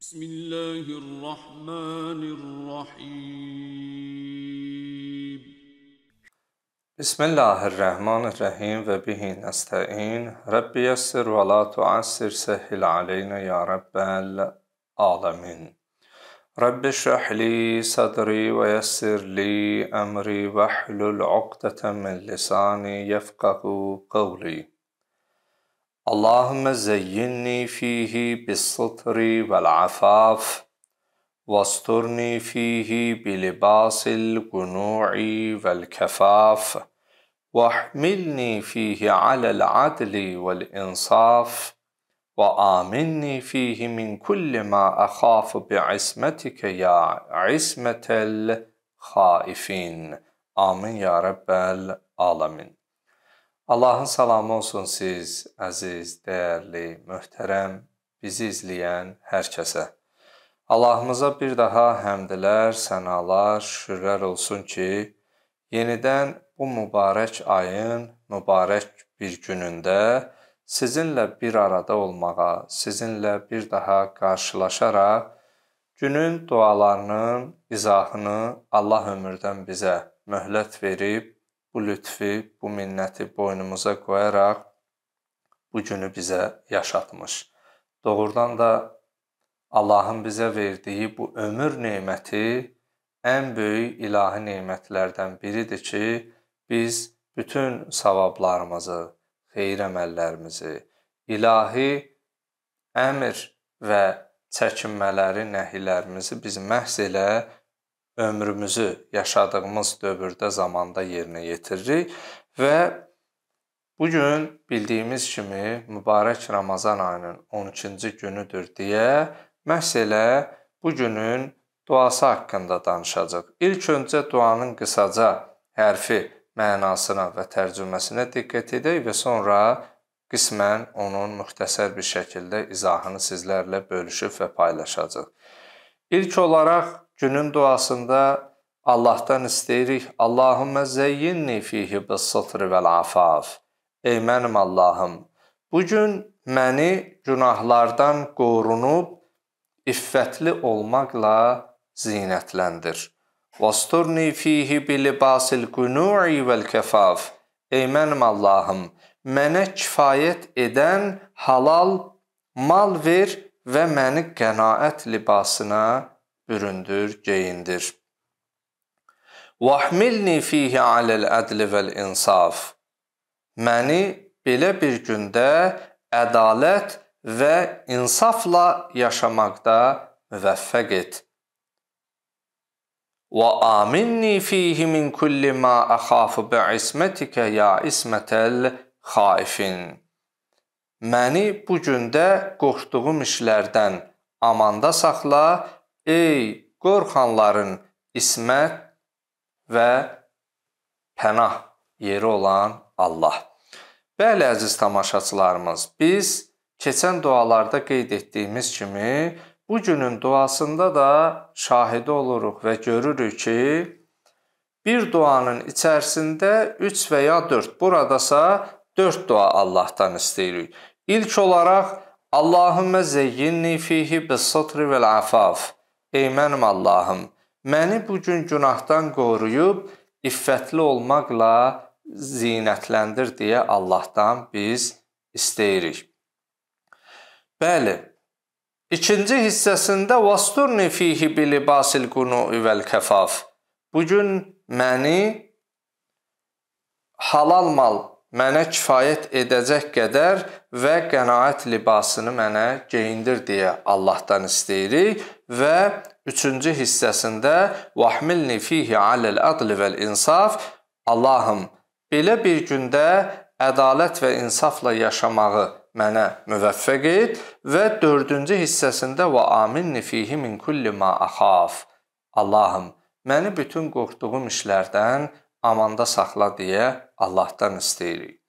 بسم الله الرحمن الرحيم بسم الله الرحمن الرحيم وبه نستعين رب يسر ولا تعسر سهل علينا يا رب العالمين رب اشرح لي صدري ويسر لي أمري واحلل عقدة من لساني يفقه قولي اللهم زينني فيه بالستر والعفاف واسترني فيه بلباس الجنوع والكفاف واحملني فيه على العدل والإنصاف وآمني فيه من كل ما أخاف بعصمتك يا عصمة الخائفين آمين يا رب العالمين Allahın salamı olsun siz, əziz, dəyərli, möhtərəm, bizi izləyən hər kəsə. Allahımıza bir daha həmdlər, sənalar, şükürlər olsun ki, yenidən bu mübarək ayın, mübarək bir günündə sizinlə bir arada olmağa, sizinlə bir daha qarşılaşaraq günün dualarının izahını Allah ömürdən bizə möhlət verib bu lütfi, bu minnəti boynumuza qoyaraq bu günü bizə yaşatmış. Doğrudan da Allahın bizə verdiyi bu ömür neməti ən böyük ilahi nemətlərdən biridir ki, biz bütün savablarımızı, xeyir əməllərimizi, ilahi əmr və çəkinmələri, nəhilərimizi biz məhz elə ömrümüzü yaşadığımız dövrdə zamanda yerinə yetiririk və bu gün bildiyimiz kimi mübarək Ramazan ayının 12-ci günüdür deyə məhz elə bu günün duası haqqında danışacağıq. İlk öncə duanın qısaca hərfi mənasına və tərcüməsinə diqqət edək və sonra qismən onun müxtəsər bir şəkildə izahını sizlərlə bölüşüb və paylaşacağıq. İlk olaraq günün duasında Allah'tan istəyirik, Allahümmə zəyyinni fihi bis-sitr vel-afaf. Ey mənim Allahım, bu gün məni günahlardan qorunub iffətli olmaqla zinətləndir. Vasturni fihi bilibasil qunu'i vel-kafaf. Ey mənim Allahım, mənə kifayət edən halal mal ver və məni qənaət libasına büründür, geyindir. Vahmilni fihi aləl ədli vəl insaf. Məni belə bir gündə ədalət və insafla yaşamaqda müvəffəq et. Və aminni fihi min kulli ma axafu bi ismetikə ya ismetəl xaifin. Məni bu gündə qorxduğum işlərdən amanda saxla Ey qorxanların ismət və pənah yeri olan Allah. Bəli, əziz tamaşaçılarımız, biz keçən dualarda qeyd etdiyimiz kimi bu günün duasında da şahidi oluruq və görürük ki, bir duanın içərisində 3 və ya 4, buradasa 4 dua Allahdan istəyirik. İlk olaraq Allahümme zeyyinni fihi bis-satri vel-afaf. Ey mənim Allahım, məni bu gün günahdan qoruyub iffətli olmaqla zinətləndir deyə Allahdan biz istəyirik. Bəli. İkinci hissəsində vasturni fihi bi libasil qunu vel kafaf. Bu gün məni halal mal mənə kifayət edəcək qədər və qənaət libasını mənə geyindir deyə Allahdan istəyirik və üçüncü hissəsində vahmilni fihi alal adl vel insaf Allahım belə bir gündə ədalət və insafla yaşamağı mənə müvəffəq et və 4-cü hissəsində və aminni fihi min kulli ma axaf. Allahım, məni bütün qorxduğum işlərdən amanda saxla deyə Allahdan istəyirik.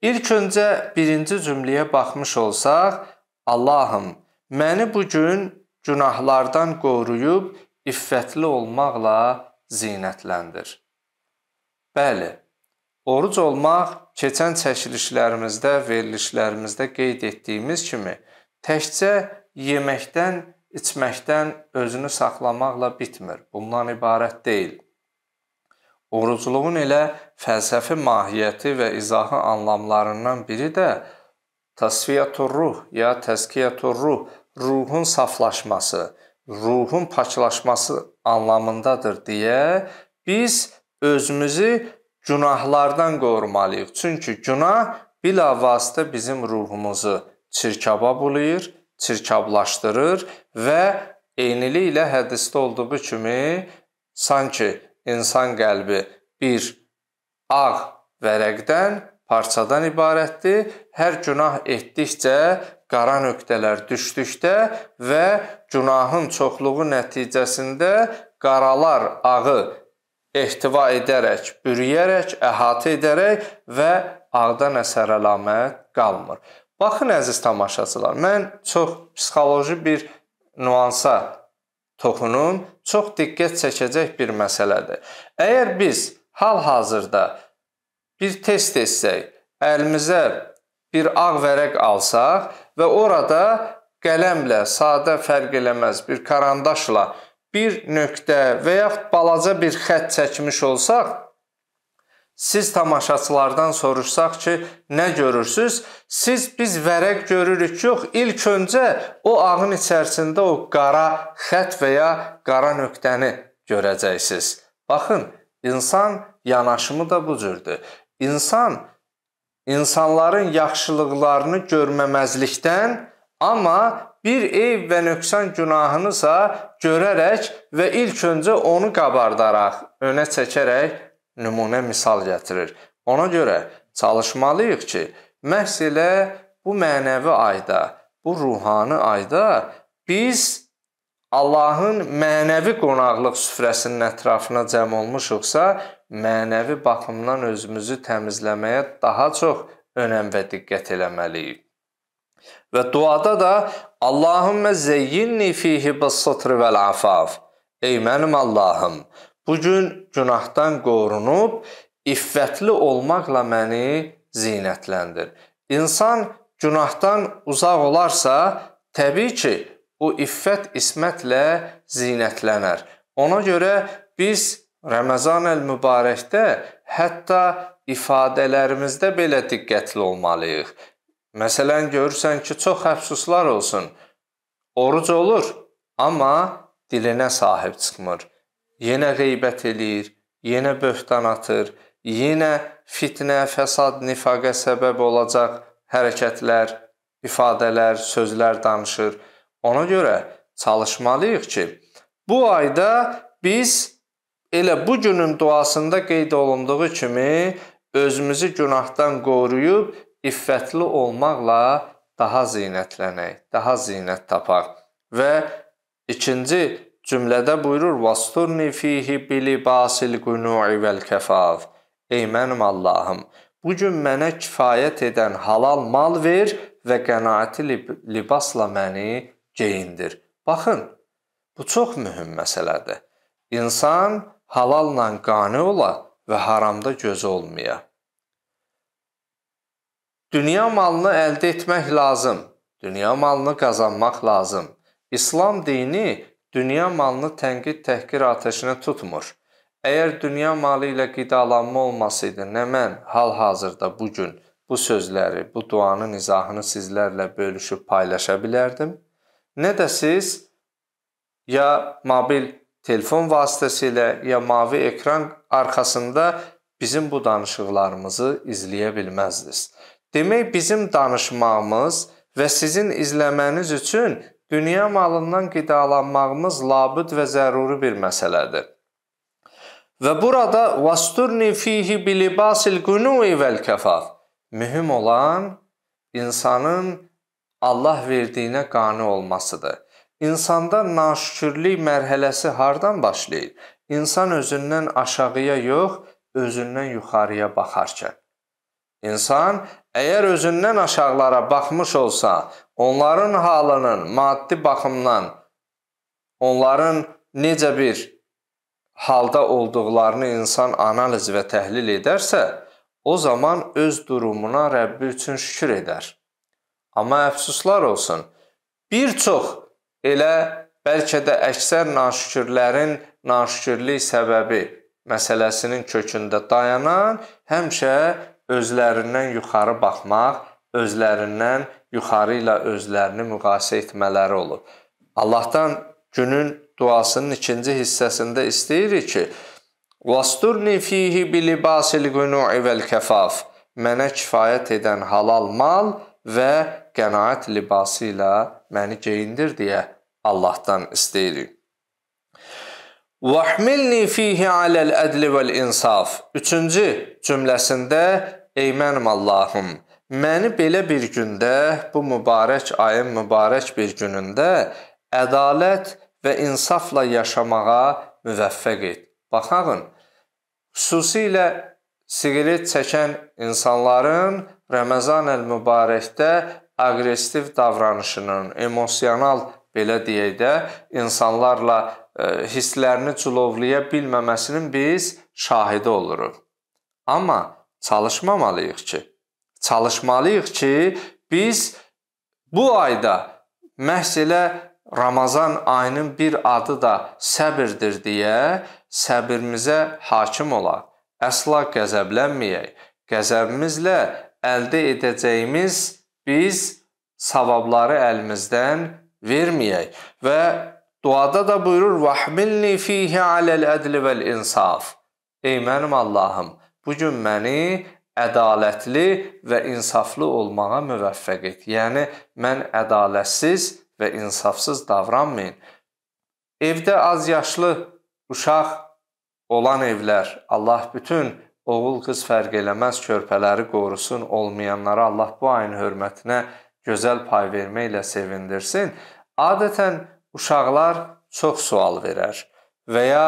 İlk öncə birinci cümləyə baxmış olsaq, Allahım, məni bu gün günahlardan qoruyub iffətli olmaqla zinətləndir. Bəli, oruc olmaq keçən çəkilişlərimizdə, verilişlərimizdə qeyd etdiyimiz kimi təkcə yeməkdən, içməkdən özünü saxlamaqla bitmir. Bundan ibarət deyil. Orucluğun elə fəlsəfi mahiyyəti və izahı anlamlarından biri də tasfiyatur ruh ya təskiyatur ruh ruhun saflaşması, ruhun paklaşması anlamındadır deyə biz özümüzü günahlardan qorumalıyıq. Çünki günah bilavasitə bizim ruhumuzu çirkaba bulayır, çirkablaşdırır və eyniliklə hədisdə olduğu kimi sanki insan qəlbi bir ağ vərəqdən, parçadan ibarətdir. Hər günah etdikcə qara nöqtələr düşdükdə və günahın çoxluğu nəticəsində qaralar ağı ehtiva edərək, bürüyərək, əhatə edərək və ağdan əsər əlamət qalmır. Baxın əziz tamaşaçılar, mən çox psixoloji bir nüansa toxunum, çox diqqət çəkəcək bir məsələdir. Əgər biz hal-hazırda bir test etsək, əlimizə bir ağ vərəq alsaq və orada qələmlə, sadə fərq eləməz, bir karandaşla bir nöqtə və yaxud balaca bir xətt çəkmiş olsaq, siz tamaşaçılardan soruşsaq ki, nə görürsüz? Siz biz vərəq görürük yox, ilk öncə o ağın içərisində o qara xətt və ya qara nöqtəni görəcəksiniz. Baxın, insan yanaşımı da bu cürdür. İnsan insanların yaxşılıqlarını görməməzlikdən, amma bir eyv və nöqsan günahınısa görərək və ilk öncə onu qabardaraq, önə çəkərək nümunə misal gətirir. Ona görə çalışmalıyıq ki, məhz elə bu mənəvi ayda, bu ruhani ayda biz Allahın mənəvi qonaqlıq süfrəsinin ətrafına cəm olmuşuqsa, mənəvi baxımdan özümüzü təmizləməyə daha çox önəm və diqqət eləməliyik. Və duada da Allahümmə zeyyinni fihi bis-sitr vel-afaf. Ey mənim Allahım, bu gün günahdan qorunub iffətli olmaqla məni zinətləndir. İnsan günahdan uzaq olarsa, təbii ki, o iffət ismətlə zinətlənər. Ona görə biz Ramazan el-Mübarəkdə hətta ifadələrimizdə belə diqqətli olmalıyıq. Məsələn, görürsən ki, çox əfsuslar olsun. Oruc olur, amma dilinə sahib çıxmır. Yenə qeybət eləyir, yenə böhtan atır, yenə fitnə, fəsad, nifaqa səbəb olacaq hərəkətlər, ifadələr, sözlər danışır. Ona görə çalışmalıyıq ki, bu ayda biz Elə bu günün duasında qeyd olunduğu kimi özümüzü günahdan qoruyub iffətli olmaqla daha zinətlənək, daha zinət tapaq. Və ikinci cümlədə buyurur: "Vasturni fihi bilibasil qunu'i vel kafaf." Ey mənim Allahım, bu gün mənə kifayət edən halal mal ver və qənaəti lib libasla məni geyindir. Baxın, bu çox mühüm məsələdir. İnsan halalla qanı ola və haramda gözü olmaya. Dünya malını əldə etmək lazım. Dünya malını qazanmaq lazım. İslam dini dünya malını tənqid təhqir atəşinə tutmur. Əgər dünya malı ilə qidalanma olmasaydı, nə mən hal-hazırda bu gün bu sözləri, bu duanın izahını sizlərlə bölüşüb paylaşa bilərdim, nə də siz ya mobil telefon vasitəsilə ya mavi ekran arxasında bizim bu danışıqlarımızı izləyə bilməzdiniz. Demək, bizim danışmağımız və sizin izləməniz üçün dünya malından qidalanmağımız labid və zəruri bir məsələdir. Və burada vasturni fihi bilibasil gunui vel kafaf. Mühüm olan insanın Allah verdiyinə qane olmasıdır. İnsanda naşükürlük mərhələsi hardan başlayır? İnsan özündən aşağıya yox, özündən yuxarıya baxarkən. İnsan əgər özündən aşağılara baxmış olsa, onların halının maddi baxımdan onların necə bir halda olduqlarını insan analiz və təhlil edərsə, o zaman öz durumuna Rəbbi üçün şükür edər. Amma əfsuslar olsun, bir çox elə bəlkə də əksər naşükürlərin naşükürlük səbəbi məsələsinin kökündə dayanan həmişə özlərindən yuxarı baxmaq, özlərindən yuxarı ilə özlərini müqayisə etmələri olub. Allahdan günün duasının ikinci hissəsində istəyirik ki, "Vasturni fihi bi libasil gunu'i vel kafaf." Mənə kifayət edən halal mal və qənaət libası ilə məni geyindir deyə Allahdan istəyirik. Vahmilni fihi aləl ədli vəl insaf. Üçüncü cümləsində ey mənim Allahım, məni belə bir gündə, bu mübarək ayın mübarək bir günündə ədalət və insafla yaşamağa müvəffəq et. Baxın, xüsusilə siqaret çəkən insanların Ramazan əl-Mübarəkdə aqressiv davranışının, emosional belə deyək də, insanlarla e, hisslərini cılovlaya bilməməsinin biz şahidi oluruq. Amma çalışmamalıyıq ki, çalışmalıyıq ki, biz bu ayda məhz elə Ramazan ayının bir adı da səbirdir deyə səbrimizə hakim olaq. Əsla qəzəblənməyək. Qəzəbimizlə əldə edəcəyimiz biz savabları əlimizdən verməyək. Və duada da buyurur: "Vahmilni fihi alal adl vel insaf." Ey mənim Allahım, bu gün məni ədalətli və insaflı olmağa müvəffəq et. Yəni mən ədalətsiz və insafsız davranmayın. Evdə az yaşlı uşaq olan evlər, Allah bütün Oğul qız fərq eləməz körpələri qorusun olmayanlara Allah bu ayın hörmətinə gözəl pay verməklə sevindirsin. Adətən uşaqlar çox sual verər və ya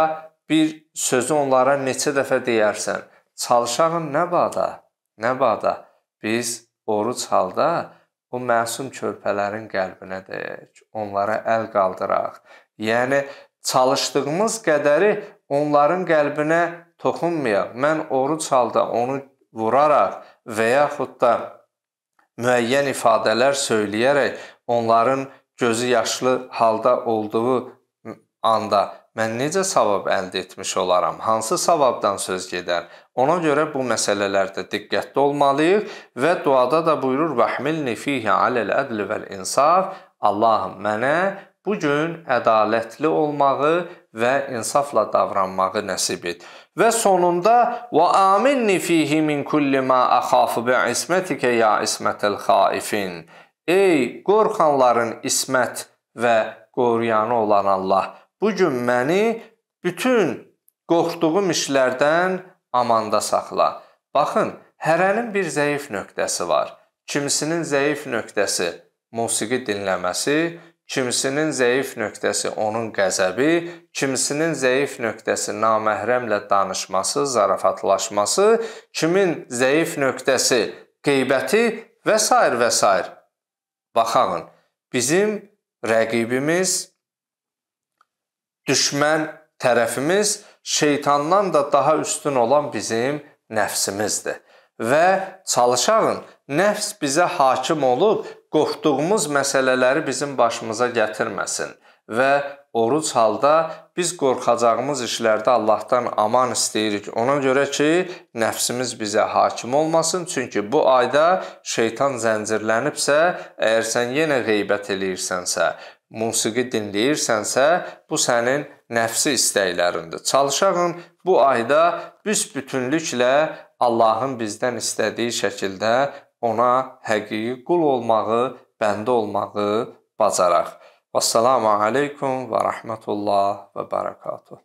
bir sözü onlara neçə dəfə deyərsən, çalışağın nə bada, nə bada. Biz oruc halda bu məsum körpələrin qəlbinə dəyək, onlara əl qaldıraq. Yəni çalışdığımız qədəri onların qəlbinə toxunmayaq. Mən oruc halda onu vuraraq və yaxud da müəyyən ifadələr söyləyərək onların gözü yaşlı halda olduğu anda mən necə savab əldə etmiş olaram? Hansı savabdan söz gedər? Ona görə bu məsələlərdə diqqətli olmalıyıq və duada da buyurur: "Vahmilni fihi alal adl vel insaf." Allahım mənə bu gün ədalətli olmağı və insafla davranmağı nəsib et. Və sonunda və aminni fihi min kulli ma axafu bi ismetikə ya ismetel xaifin. Ey qorxanların ismət və qoruyanı olan Allah, bu gün məni bütün qorxduğum işlərdən amanda saxla. Baxın, hərənin bir zəif nöqtəsi var. Kimisinin zəif nöqtəsi musiqi dinləməsi, Kimisinin zəif nöqtəsi onun qəzəbi, kimisinin zəif nöqtəsi naməhrəmlə danışması, zarafatlaşması, kimin zəif nöqtəsi qeybəti və s. və s. Baxın, bizim rəqibimiz düşmən tərəfimiz şeytandan da daha üstün olan bizim nəfsimizdir və çalışağın nəfs bizə hakim olub qorxduğumuz məsələləri bizim başımıza gətirməsin və oruc halda biz qorxacağımız işlərdə Allahdan aman istəyirik. Ona görə ki, nəfsimiz bizə hakim olmasın. Çünki bu ayda şeytan zəncirlənibsə, əgər sən yenə qeybət eləyirsənsə, musiqi dinləyirsənsə, bu sənin nəfsi istəklərindir. Çalışağın bu ayda büsbütünlüklə Allahın bizdən istədiyi şəkildə ona həqiqi qul olmağı, bəndə olmağı bacaraq. Vassalamu aleykum və rəhmətullah və bərəkatuh.